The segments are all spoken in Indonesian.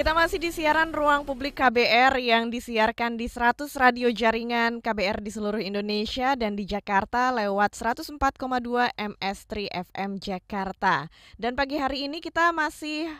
Kita masih di siaran Ruang Publik KBR yang disiarkan di 100 radio jaringan KBR di seluruh Indonesia dan di Jakarta lewat 104,2 MS3 FM Jakarta. Dan pagi hari ini kita masih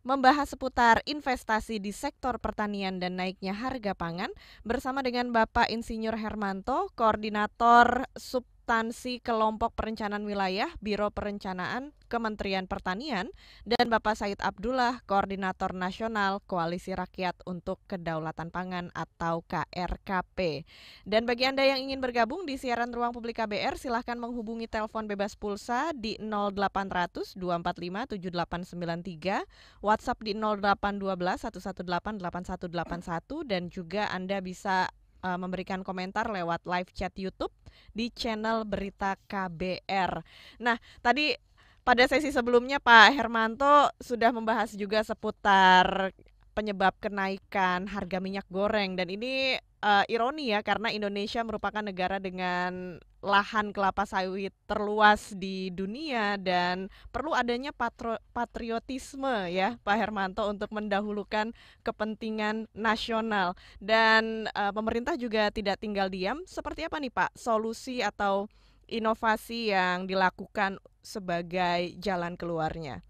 membahas seputar investasi di sektor pertanian dan naiknya harga pangan bersama dengan Bapak Insinyur Hermanto, Koordinator Sub instansi kelompok perencanaan wilayah Biro Perencanaan Kementerian Pertanian dan Bapak Said Abdullah Koordinator Nasional Koalisi Rakyat untuk Kedaulatan Pangan atau KRKP. Dan bagi Anda yang ingin bergabung di siaran Ruang Publik KBR silahkan menghubungi telepon bebas pulsa di 0800 245 7893, WhatsApp di 0812 118 dan juga Anda bisa uh, memberikan komentar lewat live chat YouTube di channel Berita KBR. Nah, tadi pada sesi sebelumnya Pak Hermanto sudah membahas juga seputar penyebab kenaikan harga minyak goreng dan ini uh, ironi ya karena Indonesia merupakan negara dengan lahan kelapa sawit terluas di dunia dan perlu adanya patro, patriotisme ya Pak Hermanto untuk mendahulukan kepentingan nasional dan uh, pemerintah juga tidak tinggal diam seperti apa nih Pak solusi atau inovasi yang dilakukan sebagai jalan keluarnya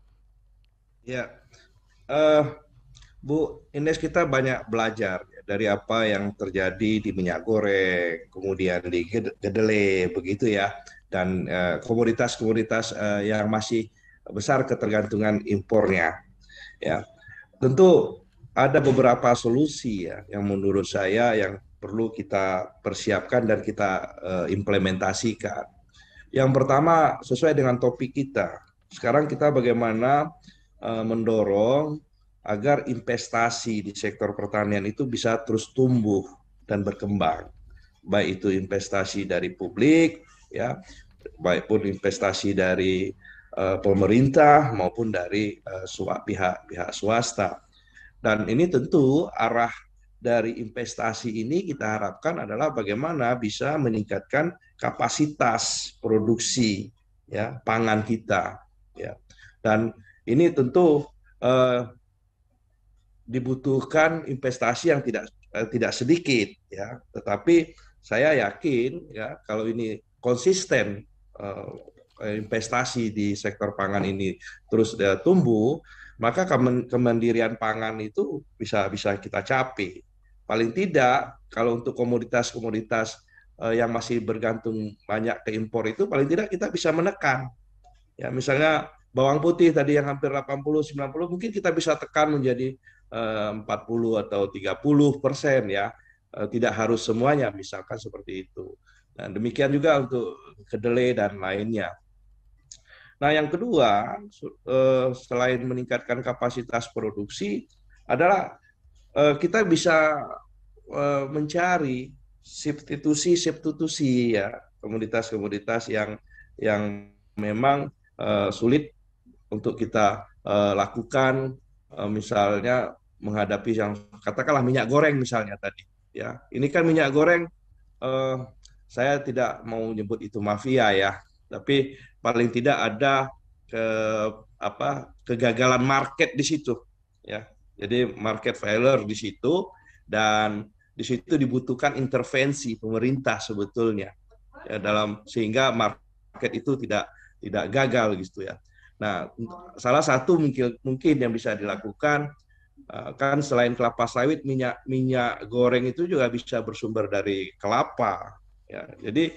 ya uh, Bu Ines kita banyak belajar ya, dari apa yang terjadi di minyak goreng, kemudian di kedelai begitu ya, dan eh, komoditas-komoditas eh, yang masih besar ketergantungan impornya. Ya, tentu ada beberapa solusi ya yang menurut saya yang perlu kita persiapkan dan kita eh, implementasikan. Yang pertama sesuai dengan topik kita. Sekarang kita bagaimana mendorong agar investasi di sektor pertanian itu bisa terus tumbuh dan berkembang. Baik itu investasi dari publik ya, baik pun investasi dari uh, pemerintah maupun dari eh, uh, pihak-pihak swasta. Dan ini tentu arah dari investasi ini kita harapkan adalah bagaimana bisa meningkatkan kapasitas produksi ya pangan kita ya. Dan ini tentu uh, dibutuhkan investasi yang tidak eh, tidak sedikit ya tetapi saya yakin ya kalau ini konsisten eh, eh, investasi di sektor pangan ini terus tumbuh maka kemandirian pangan itu bisa bisa kita capai paling tidak kalau untuk komoditas-komoditas yang masih bergantung banyak ke impor itu paling tidak kita bisa menekan ya misalnya bawang putih tadi yang hampir 80 90 mungkin kita bisa tekan menjadi 40 eh, atau 30 persen ya. Eh, tidak harus semuanya, misalkan seperti itu. Dan nah, demikian juga untuk kedelai dan lainnya. Nah yang kedua, eh, selain meningkatkan kapasitas produksi, adalah kita bisa mencari substitusi substitusi ya komoditas-komoditas yang yang memang sulit untuk kita lakukan misalnya menghadapi yang katakanlah minyak goreng misalnya tadi ya ini kan minyak goreng eh, saya tidak mau nyebut itu mafia ya tapi paling tidak ada ke apa kegagalan market di situ ya jadi market failure di situ dan di situ dibutuhkan intervensi pemerintah sebetulnya ya, dalam sehingga market itu tidak tidak gagal gitu ya nah salah satu mungkin mungkin yang bisa dilakukan Eh, kan selain kelapa sawit minyak minyak goreng itu juga bisa bersumber dari kelapa ya jadi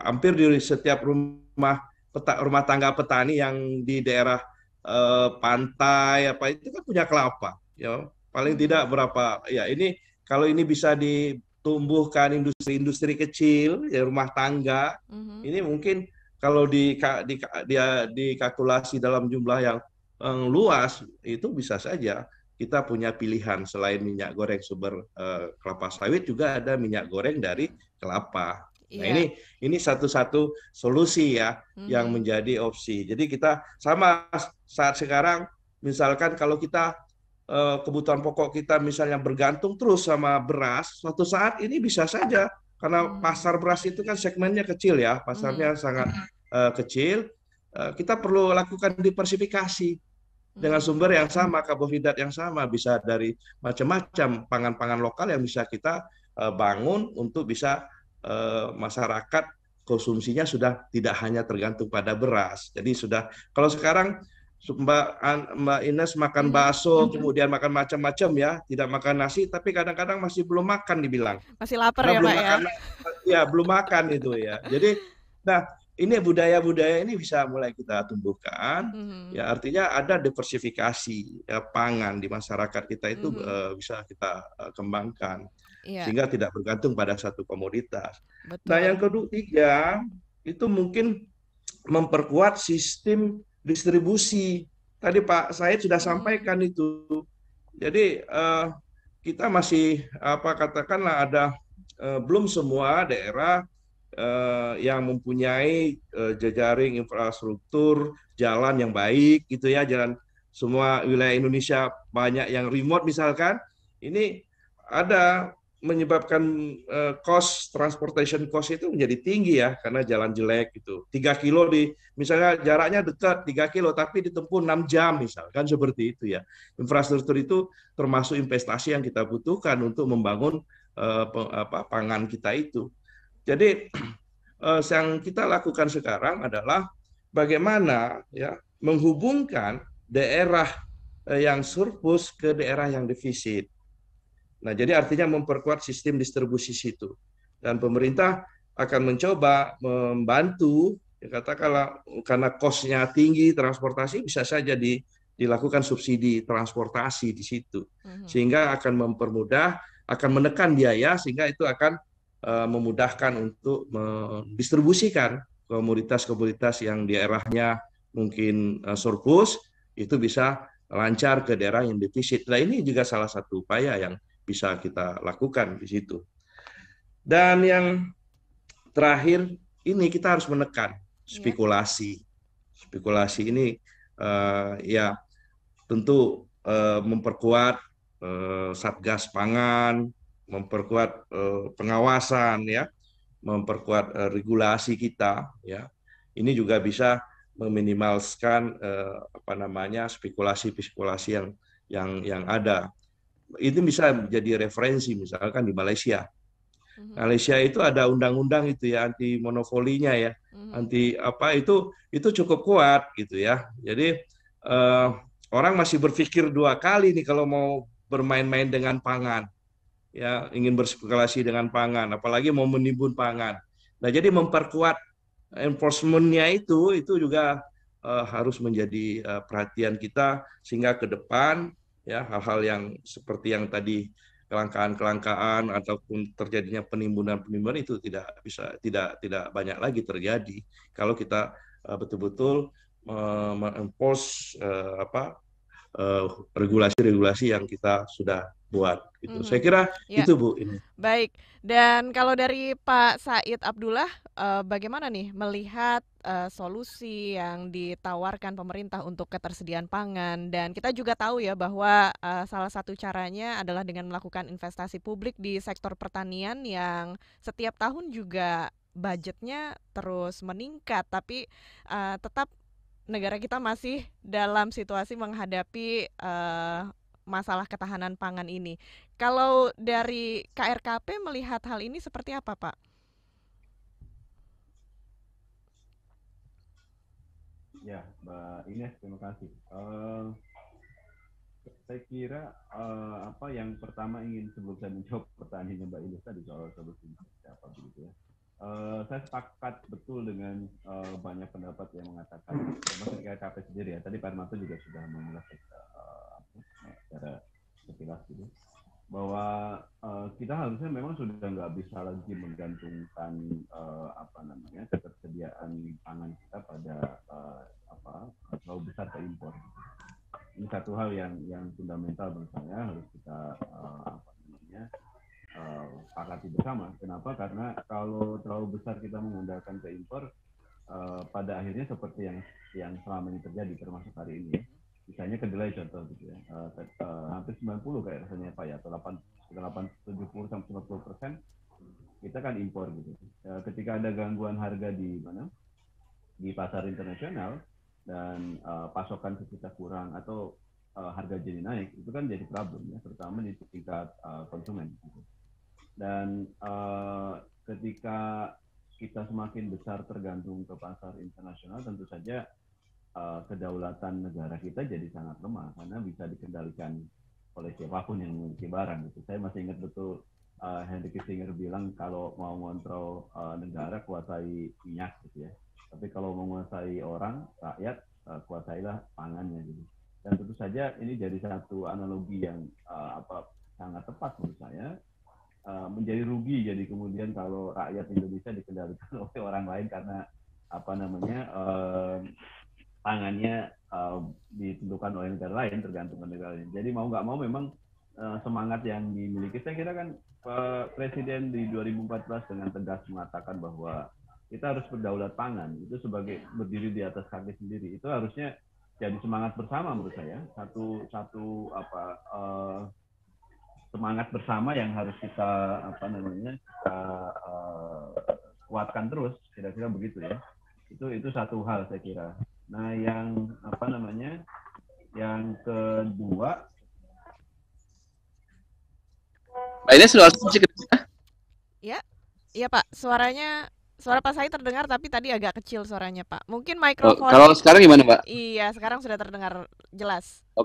hampir di setiap rumah peta, rumah tangga petani yang di daerah eh, pantai apa itu kan punya kelapa ya paling tidak hmm. berapa ya ini kalau ini bisa ditumbuhkan industri-industri kecil ya rumah tangga mm -hmm. ini mungkin kalau di, di, dia dikalkulasi dalam jumlah yang eh, luas itu bisa saja kita punya pilihan selain minyak goreng sumber eh, kelapa sawit juga ada minyak goreng dari kelapa. Nah, iya. ini ini satu-satu solusi ya hmm yang menjadi opsi. Jadi kita sama saat sekarang misalkan kalau kita eh, kebutuhan pokok kita misalnya bergantung terus sama beras, suatu saat ini bisa saja karena hmm pasar beras itu kan segmennya kecil ya, pasarnya hmm sangat hmm. eh, kecil. Eh, kita perlu lakukan diversifikasi dengan hmm. sumber yang sama, karbohidrat yang sama, bisa dari macam-macam pangan-pangan lokal yang bisa kita eh, bangun untuk bisa eh, masyarakat konsumsinya sudah tidak hanya tergantung pada beras. Jadi sudah kalau sekarang Mbak Mbak Ines makan hmm. bakso, hmm. kemudian makan macam-macam ya, tidak makan nasi, tapi kadang-kadang masih belum makan dibilang. Masih lapar Karena ya, Pak ya? makan, Ya, belum makan itu ya. Jadi nah ini budaya-budaya ini bisa mulai kita tumbuhkan mm-hmm. ya artinya ada diversifikasi ya, pangan di masyarakat kita itu mm-hmm. uh, bisa kita uh, kembangkan yeah. sehingga tidak bergantung pada satu komoditas. Betul. Nah yang kedua tiga itu mungkin memperkuat sistem distribusi tadi Pak Said sudah mm-hmm. sampaikan itu jadi uh, kita masih apa katakanlah ada uh, belum semua daerah uh, yang mempunyai uh, jejaring infrastruktur jalan yang baik gitu ya jalan semua wilayah Indonesia banyak yang remote misalkan ini ada menyebabkan uh, cost transportation cost itu menjadi tinggi ya karena jalan jelek gitu. tiga kilo di misalnya jaraknya dekat tiga kilo tapi ditempuh enam jam misalkan seperti itu ya. Infrastruktur itu termasuk investasi yang kita butuhkan untuk membangun uh, apa pangan kita itu. Jadi eh, yang kita lakukan sekarang adalah bagaimana ya menghubungkan daerah eh, yang surplus ke daerah yang defisit. Nah, jadi artinya memperkuat sistem distribusi situ. Dan pemerintah akan mencoba membantu ya katakanlah karena kosnya tinggi transportasi bisa saja di, dilakukan subsidi transportasi di situ. Hmm. Sehingga akan mempermudah, akan menekan biaya sehingga itu akan Eh, memudahkan untuk mendistribusikan komoditas-komoditas yang daerahnya mungkin eh, surplus itu bisa lancar ke daerah yang defisit. Nah ini juga salah satu upaya yang bisa kita lakukan di situ. Dan yang terakhir ini kita harus menekan iya. spekulasi. Spekulasi ini uh, ya tentu uh, memperkuat uh, satgas pangan, memperkuat uh, pengawasan ya, memperkuat uh, regulasi kita ya. Ini juga bisa meminimalkan uh, apa namanya spekulasi-spekulasi yang yang yang ada. Itu bisa menjadi referensi misalkan di Malaysia. Mm-hmm. Malaysia itu ada undang-undang itu ya anti monopolinya ya, mm-hmm. anti apa itu itu cukup kuat gitu ya. Jadi uh, orang masih berpikir dua kali nih kalau mau bermain-main dengan pangan ya ingin berspekulasi dengan pangan, apalagi mau menimbun pangan. Nah, jadi memperkuat enforcementnya itu itu juga uh, harus menjadi uh, perhatian kita sehingga ke depan ya hal-hal yang seperti yang tadi kelangkaan-kelangkaan ataupun terjadinya penimbunan-penimbunan itu tidak bisa tidak tidak banyak lagi terjadi kalau kita uh, betul-betul uh, uh, apa regulasi-regulasi uh, yang kita sudah buat gitu. hmm Saya kira ya. itu Bu ini. Baik. Dan kalau dari Pak Said Abdullah uh, bagaimana nih melihat uh, solusi yang ditawarkan pemerintah untuk ketersediaan pangan dan kita juga tahu ya bahwa uh, salah satu caranya adalah dengan melakukan investasi publik di sektor pertanian yang setiap tahun juga budgetnya terus meningkat tapi uh, tetap negara kita masih dalam situasi menghadapi uh, masalah ketahanan pangan ini. Kalau dari KRKP melihat hal ini seperti apa, Pak? Ya, Mbak Ines, terima kasih. Uh, saya kira uh, apa yang pertama ingin sebelum saya menjawab pertanyaannya Mbak Ines tadi soal solusi apa begitu ya. Uh, saya sepakat betul dengan uh, banyak pendapat yang mengatakan termasuk KKP sendiri ya tadi Pak Armanto juga sudah mengulas uh, secara sekilas gitu bahwa uh, kita harusnya memang sudah nggak bisa lagi menggantungkan uh, apa namanya ketersediaan pangan kita pada uh, apa terlalu besar ke impor ini satu hal yang yang fundamental menurut saya harus kita uh, apa namanya uh, pakati bersama kenapa karena kalau terlalu besar kita mengandalkan ke impor uh, pada akhirnya seperti yang yang selama ini terjadi termasuk hari ini ya misalnya kedelai contoh gitu ya, uh, uh, hampir 90 kayak rasanya Pak ya, atau 8, 8 70 sampai 90 persen kita kan impor gitu. Uh, ketika ada gangguan harga di mana di pasar internasional dan uh, pasokan kita kurang atau uh, harga jadi naik itu kan jadi problem ya, terutama di tingkat uh, konsumen. Gitu. Dan uh, ketika kita semakin besar tergantung ke pasar internasional, tentu saja uh, kedaulatan negara kita jadi sangat lemah karena bisa dikendalikan oleh siapapun yang memiliki barang gitu. Saya masih ingat betul uh, Henry Kissinger bilang kalau mau mengontrol uh, negara kuasai minyak gitu ya. Tapi kalau menguasai orang, rakyat, uh, kuasailah pangannya gitu. Dan tentu saja ini jadi satu analogi yang uh, apa sangat tepat menurut saya uh, menjadi rugi jadi kemudian kalau rakyat Indonesia dikendalikan oleh orang lain karena apa namanya uh, tangannya uh, ditentukan oleh negara lain tergantung ke negara lain. Jadi mau nggak mau memang uh, semangat yang dimiliki. Saya kira kan uh, Presiden di 2014 dengan tegas mengatakan bahwa kita harus berdaulat pangan itu sebagai berdiri di atas kaki sendiri itu harusnya jadi semangat bersama menurut saya satu satu apa uh, semangat bersama yang harus kita apa namanya kita uh, kuatkan terus kira-kira begitu ya itu itu satu hal saya kira Nah, yang apa namanya? Yang kedua Mbak Ines suara kecil. Ya, iya, iya Pak. Suaranya suara Pak saya terdengar tapi tadi agak kecil suaranya Pak. Mungkin oh, mikrofon. Oh, kalau sekarang gimana Pak? Iya, sekarang sudah terdengar jelas. Oh,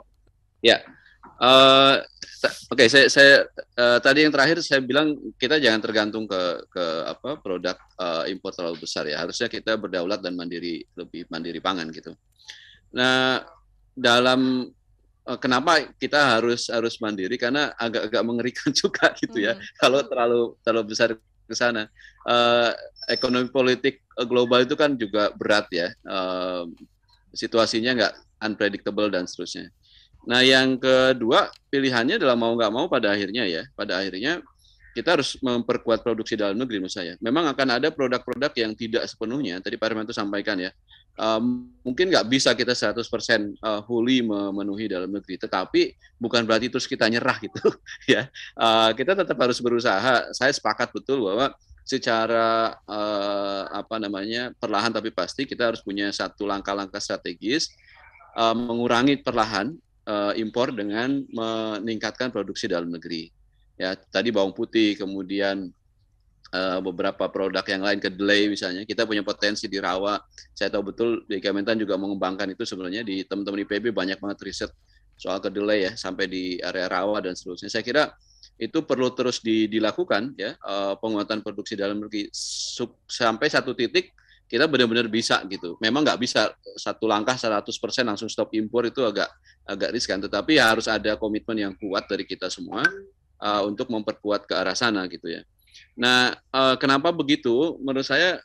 ya. Uh, Oke, okay, saya, saya uh, tadi yang terakhir saya bilang kita jangan tergantung ke ke apa produk uh, impor terlalu besar ya. Harusnya kita berdaulat dan mandiri lebih mandiri pangan gitu. Nah, dalam kenapa kita harus harus mandiri karena agak-agak mengerikan juga gitu ya. Hmm. Kalau terlalu terlalu besar ke sana. Uh, ekonomi politik global itu kan juga berat ya. Uh, situasinya nggak unpredictable dan seterusnya. Nah, yang kedua pilihannya adalah mau nggak mau pada akhirnya ya, pada akhirnya kita harus memperkuat produksi dalam negeri menurut saya. Memang akan ada produk-produk yang tidak sepenuhnya, tadi Pak itu sampaikan ya, um, mungkin nggak bisa kita 100% uh, eh, fully memenuhi dalam negeri, tetapi bukan berarti terus kita nyerah gitu ya. Uh, kita tetap harus berusaha. Saya sepakat betul bahwa secara uh, apa namanya perlahan tapi pasti kita harus punya satu langkah-langkah strategis uh, mengurangi perlahan uh, impor dengan meningkatkan produksi dalam negeri. Ya, tadi bawang putih, kemudian uh, beberapa produk yang lain kedelai misalnya. Kita punya potensi di rawa. Saya tahu betul di Kementan juga mengembangkan itu sebenarnya di teman-teman IPB banyak banget riset soal kedelai ya sampai di area rawa dan seterusnya. Saya kira itu perlu terus di, dilakukan ya eh, penguatan produksi dalam negeri sampai satu titik kita benar-benar bisa gitu. Memang nggak bisa satu langkah 100% langsung stop impor itu agak agak riskan, tetapi ya harus ada komitmen yang kuat dari kita semua uh, untuk memperkuat ke arah sana gitu ya. Nah, uh, kenapa begitu? Menurut saya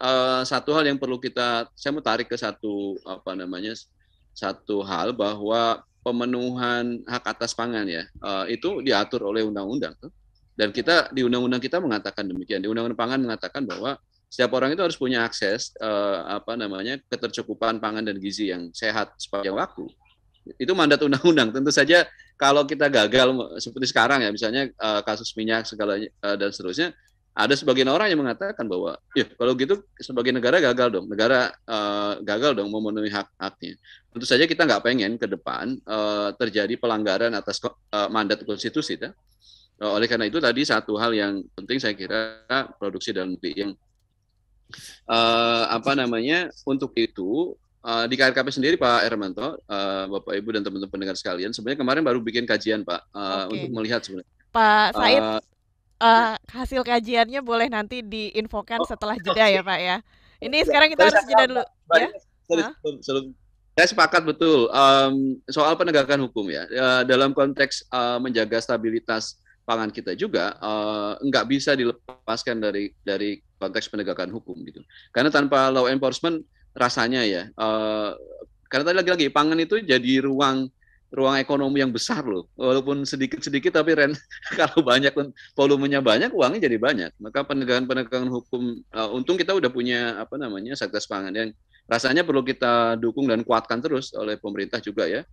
uh, satu hal yang perlu kita saya mau tarik ke satu apa namanya satu hal bahwa pemenuhan hak atas pangan ya uh, itu diatur oleh undang-undang dan kita di undang-undang kita mengatakan demikian di undang-undang pangan mengatakan bahwa setiap orang itu harus punya akses uh, apa namanya ketercukupan pangan dan gizi yang sehat sepanjang waktu. Itu mandat undang-undang. Tentu saja kalau kita gagal seperti sekarang ya misalnya uh, kasus minyak segala uh, dan seterusnya ada sebagian orang yang mengatakan bahwa, ya kalau gitu sebagai negara gagal dong, negara uh, gagal dong memenuhi hak-haknya. Tentu saja kita nggak pengen ke depan uh, terjadi pelanggaran atas uh, mandat konstitusi. ya? oleh karena itu tadi satu hal yang penting saya kira produksi dalam negeri yang uh, apa namanya untuk itu uh, di KRKP sendiri Pak Ermanto uh, eh, Bapak Ibu dan teman-teman pendengar sekalian, sebenarnya kemarin baru bikin kajian Pak uh, okay. untuk melihat sebenarnya. Pak Said, uh, uh, hasil kajiannya boleh nanti diinfokan oh, setelah jeda okay. ya Pak ya. Ini ya, sekarang kita harus jeda dulu. Ya? Sorry, saya sepakat betul um, soal penegakan hukum ya uh, dalam konteks uh, menjaga stabilitas pangan kita juga uh, nggak bisa dilepaskan dari dari konteks penegakan hukum gitu. Karena tanpa law enforcement rasanya ya uh, karena tadi lagi-lagi pangan itu jadi ruang ruang ekonomi yang besar loh. Walaupun sedikit-sedikit tapi rent kalau banyak volumenya banyak uangnya jadi banyak. Maka penegakan-penegakan hukum uh, untung kita udah punya apa namanya Satgas Pangan yang rasanya perlu kita dukung dan kuatkan terus oleh pemerintah juga ya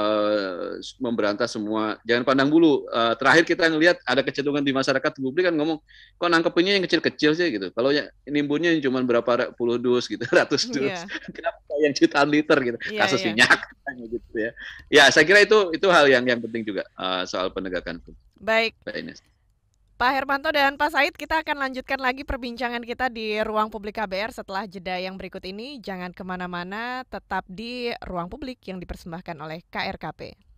uh, memberantas semua. Jangan pandang bulu. Uh, terakhir kita ngelihat ada kecenderungan di masyarakat publik kan ngomong, kok nangkepnya yang kecil-kecil sih gitu. Kalau ya nimbunnya cuma berapa puluh dus gitu, ratus iya. dus. Yeah. Kenapa yang jutaan liter gitu? Yeah, Kasus yeah. minyak gitu ya. Ya, saya kira itu itu hal yang yang penting juga uh, soal penegakan Baik. Baik Ines. Pak Hermanto dan Pak Said, kita akan lanjutkan lagi perbincangan kita di ruang publik KBR setelah jeda yang berikut ini. Jangan kemana-mana, tetap di ruang publik yang dipersembahkan oleh KRKP.